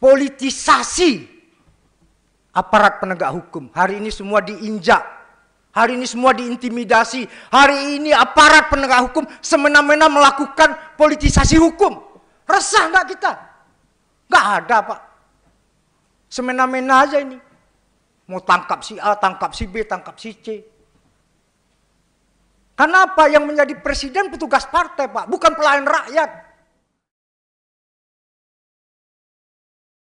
politisasi aparat penegak hukum. Hari ini semua diinjak, hari ini semua diintimidasi, hari ini aparat penegak hukum semena-mena melakukan politisasi hukum. Resah nggak kita? Nggak ada pak. Semena-mena aja ini. Mau tangkap si A, tangkap si B, tangkap si C. Kenapa yang menjadi presiden petugas partai pak, bukan pelayan rakyat.